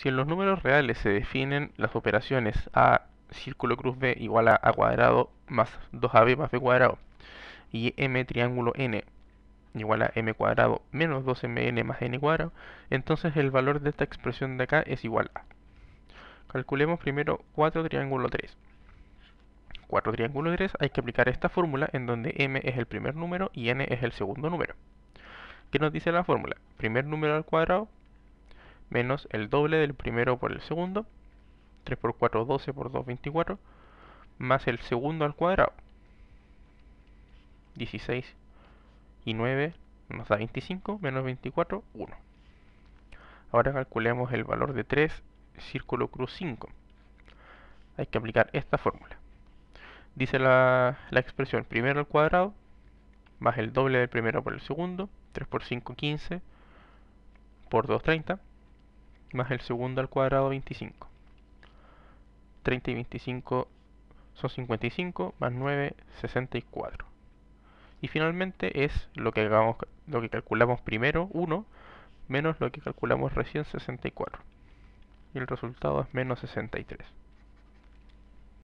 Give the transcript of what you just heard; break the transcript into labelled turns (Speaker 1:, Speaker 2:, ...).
Speaker 1: Si en los números reales se definen las operaciones a círculo cruz b igual a a cuadrado más 2ab más b cuadrado y m triángulo n igual a m cuadrado menos 2mn más n cuadrado, entonces el valor de esta expresión de acá es igual a. Calculemos primero 4 triángulo 3. 4 triángulo 3 hay que aplicar esta fórmula en donde m es el primer número y n es el segundo número. ¿Qué nos dice la fórmula? Primer número al cuadrado menos el doble del primero por el segundo, 3 por 4 12 por 2 24, más el segundo al cuadrado, 16 y 9 nos da 25, menos 24, 1. Ahora calculemos el valor de 3, círculo cruz 5. Hay que aplicar esta fórmula. Dice la, la expresión primero al cuadrado, más el doble del primero por el segundo, 3 por 5, 15, por 2, 30, más el segundo al cuadrado 25. 30 y 25 son 55, más 9, 64. Y finalmente es lo que, hagamos, lo que calculamos primero, 1, menos lo que calculamos recién, 64. Y el resultado es menos 63.